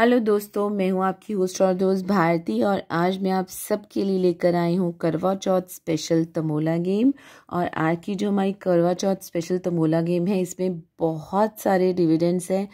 hello दोस्तों मैं हूं आपकी होस्ट और दोस्त भारती और आज मैं आप सबके लिए लेकर आई हूं करवा चौथ स्पेशल तमोला गेम और आज की जो हमारी करवा चौथ स्पेशल तमोला गेम है इसमें बहुत सारे डिविडेंड्स हैं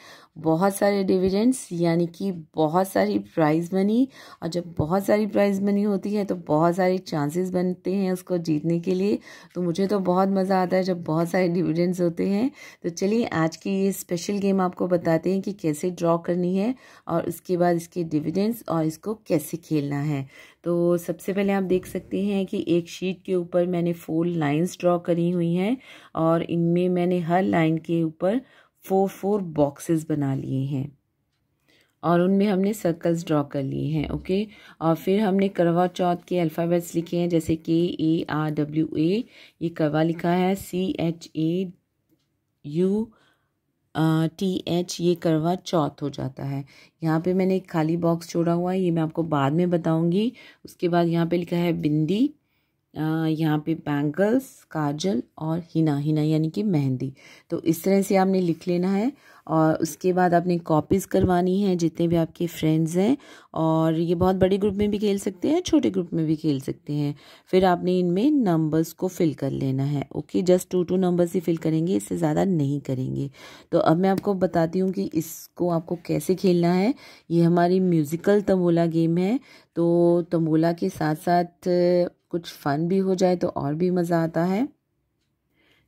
बहुत सारे डिविडेंड्स यानी कि बहुत सारी प्राइज़ मनी और जब बहुत सारी प्राइज़ मनी होती है तो बहुत सारे चांसेस बनते हैं उसको जीतने के लिए तो मुझे तो बहुत मज़ा आता है जब बहुत सारे डिविडेंड्स होते हैं तो चलिए आज की ये स्पेशल गेम आपको बताते हैं कि कैसे ड्रॉ करनी है और उसके बाद इसके डिविडेंड्स और इसको कैसे खेलना है तो सबसे पहले आप देख सकते हैं कि एक शीट के ऊपर मैंने फोर लाइन्स ड्रॉ करी हुई हैं और इनमें मैंने हर लाइन के ऊपर फोर फोर बॉक्सेस बना लिए हैं और उनमें हमने सर्कल्स ड्रॉ कर लिए हैं ओके और फिर हमने करवा चौथ के अल्फ़ाबेट्स लिखे हैं जैसे के ए आर डब्ल्यू ए ये करवा लिखा है C H A U T H ये करवा चौथ हो जाता है यहाँ पे मैंने एक खाली बॉक्स छोड़ा हुआ है ये मैं आपको बाद में बताऊँगी उसके बाद यहाँ पे लिखा है बिंदी यहाँ पे बैंगल्स काजल और हिना हिना यानी कि मेहंदी तो इस तरह से आपने लिख लेना है और उसके बाद आपने कॉपीज़ करवानी है जितने भी आपके फ्रेंड्स हैं और ये बहुत बड़े ग्रुप में भी खेल सकते हैं छोटे ग्रुप में भी खेल सकते हैं फिर आपने इनमें नंबर्स को फिल कर लेना है okay just two two numbers ही फिल करेंगे इससे ज़्यादा नहीं करेंगे तो अब मैं आपको बताती हूँ कि इसको आपको कैसे खेलना है ये हमारी म्यूज़िकल तंबोला गेम है तो तंबोला के साथ साथ कुछ फ़न भी हो जाए तो और भी मज़ा आता है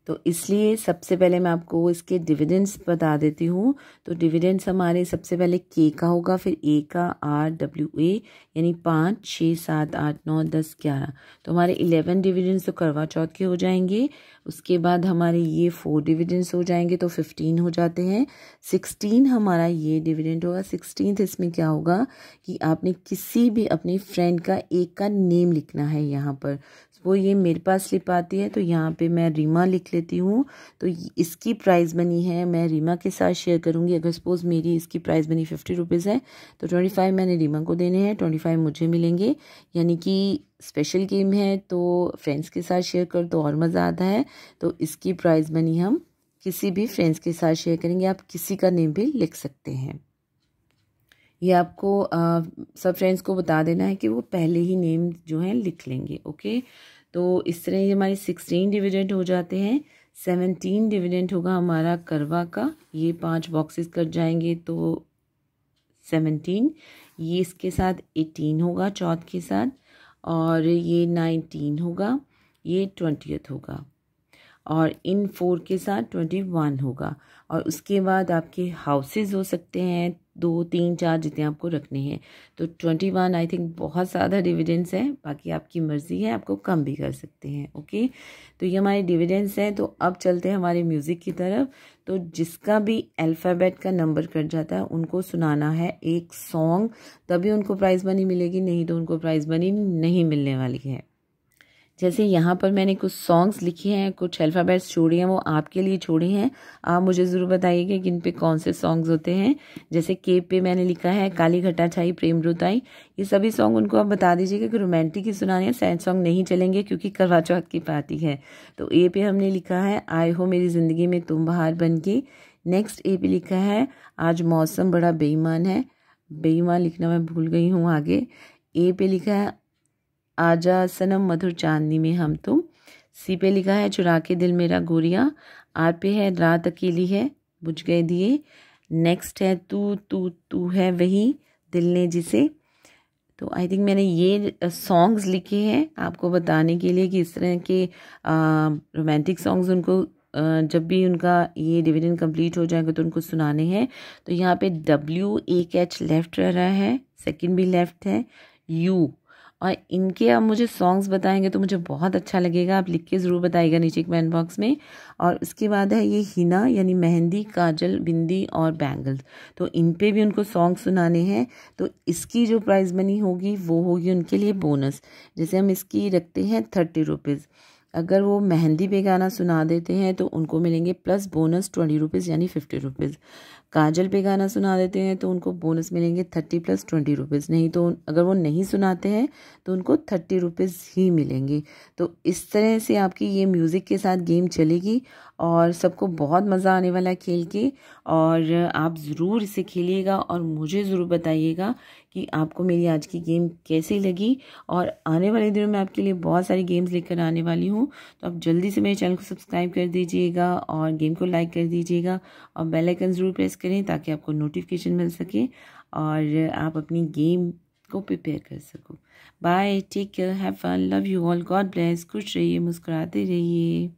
तो इसलिए सबसे पहले मैं आपको इसके डिविडेंड्स बता देती हूँ तो डिविडेंड्स हमारे सबसे पहले के का होगा फिर ए का आर डब्ल्यू ए यानी पाँच छः सात आठ नौ दस ग्यारह तो हमारे इलेवन डिविडेंड्स तो करवा चौथ के हो जाएंगे उसके बाद हमारे ये फोर डिविडेंड्स हो जाएंगे तो फिफ्टीन हो जाते हैं सिक्सटीन हमारा ये डिविडेंड होगा सिक्सटीन इसमें क्या होगा कि आपने किसी भी अपने फ्रेंड का एक का नेम लिखना है यहाँ पर वो ये मेरे पास स्लिप आती है तो यहाँ पे मैं रीमा लिख लेती हूँ तो इसकी प्राइस बनी है मैं रीमा के साथ शेयर करूँगी अगर सपोज़ मेरी इसकी प्राइस बनी फिफ्टी रुपीज़ है तो ट्वेंटी फाइव मैंने रीमा को देने हैं ट्वेंटी फाइव मुझे मिलेंगे यानी कि स्पेशल गेम है तो फ्रेंड्स के साथ शेयर कर तो और मज़ा आता है तो इसकी प्राइस बनी हम किसी भी फ्रेंड्स के साथ शेयर करेंगे आप किसी का नेम भी लिख सकते हैं ये आपको आ, सब फ्रेंड्स को बता देना है कि वो पहले ही नेम जो है लिख लेंगे ओके तो इस तरह ये हमारे सिक्सटीन डिविडेंट हो जाते हैं सेवनटीन डिविडेंट होगा हमारा करवा का ये पांच बॉक्सेस कट जाएंगे तो सेवनटीन ये इसके साथ एटीन होगा चौथ के साथ और ये नाइनटीन होगा ये ट्वेंटियथ होगा और इन फोर के साथ ट्वेंटी वन होगा और उसके बाद आपके हाउसेज हो सकते हैं दो तीन चार जितने आपको रखने हैं तो ट्वेंटी वन आई थिंक बहुत ज़्यादा डिविडेंड्स है बाकी आपकी मर्ज़ी है आपको कम भी कर सकते हैं ओके तो ये हमारे डिविडेंड्स हैं तो अब चलते हैं हमारे म्यूज़िक की तरफ तो जिसका भी अल्फ़ाबेट का नंबर कट जाता है उनको सुनाना है एक सॉन्ग तभी उनको प्राइज़ मनी मिलेगी नहीं तो उनको प्राइज़ मनी नहीं मिलने वाली है जैसे यहाँ पर मैंने कुछ सॉन्ग्स लिखे हैं कुछ अल्फ़ाबेट्स छोड़े हैं वो आपके लिए छोड़े हैं आप मुझे ज़रूर बताइए कि इन पे कौन से सॉन्ग्स होते हैं जैसे के पे मैंने लिखा है काली घटा छाई प्रेम रुताई ये सभी सॉन्ग उनको आप बता दीजिएगा कि रोमांटिक ही सुनाने हैं सैड सॉन्ग नहीं चलेंगे क्योंकि करवा चौथ की पार्टी है तो ए पे हमने लिखा है आए हो मेरी ज़िंदगी में तुम बाहर बन के नेक्स्ट ए पे लिखा है आज मौसम बड़ा बेईमान है बेईमान लिखना मैं भूल गई हूँ आगे ए पे लिखा है आजा सनम मधुर चांदनी में हम तुम सी पे लिखा है चुरा के दिल मेरा गोरिया आर पे है रात अकेली है बुझ गए दिए नेक्स्ट है तू तू तू है वही दिल ने जिसे तो आई थिंक मैंने ये सॉन्ग्स लिखे हैं आपको बताने के लिए कि इस तरह के रोमांटिक सॉन्ग्स उनको जब भी उनका ये डिविजन कंप्लीट हो जाएगा तो उनको सुनाने हैं तो यहाँ पे डब्ल्यू एक एच लेफ़्ट रह रहा है सेकंड भी लेफ़्ट है यू और इनके आप मुझे सॉन्ग्स बताएंगे तो मुझे बहुत अच्छा लगेगा आप लिख के ज़रूर बताइएगा नीचे कमेंट बॉक्स में और उसके बाद है ये हिना यानी मेहंदी काजल बिंदी और बैंगल्स तो इन पे भी उनको सॉन्ग सुनाने हैं तो इसकी जो प्राइज़ मनी होगी वो होगी उनके लिए बोनस जैसे हम इसकी रखते हैं थर्टी रुपीज़ अगर वो मेहंदी पे गाना सुना देते हैं तो उनको मिलेंगे प्लस बोनस ट्वेंटी रुपीज़ यानी फिफ्टी रुपीज़ काजल पे गाना सुना देते हैं तो उनको बोनस मिलेंगे थर्टी प्लस ट्वेंटी रुपीज़ नहीं तो अगर वो नहीं सुनाते हैं तो उनको थर्टी रुपीज़ ही मिलेंगे तो इस तरह से आपकी ये म्यूज़िक के साथ गेम चलेगी और सबको बहुत मज़ा आने वाला है खेल के और आप ज़रूर इसे खेलिएगा और मुझे ज़रूर बताइएगा कि आपको मेरी आज की गेम कैसी लगी और आने वाले दिनों में आपके लिए बहुत सारी गेम्स लेकर आने वाली हूँ तो आप जल्दी से मेरे चैनल को सब्सक्राइब कर दीजिएगा और गेम को लाइक कर दीजिएगा और बेल आइकन ज़रूर प्रेस करें ताकि आपको नोटिफिकेशन मिल सके और आप अपनी गेम को प्रिपेयर कर सको bye take care have fun love you all God bless खुश रहिए मुस्कुराते रहिए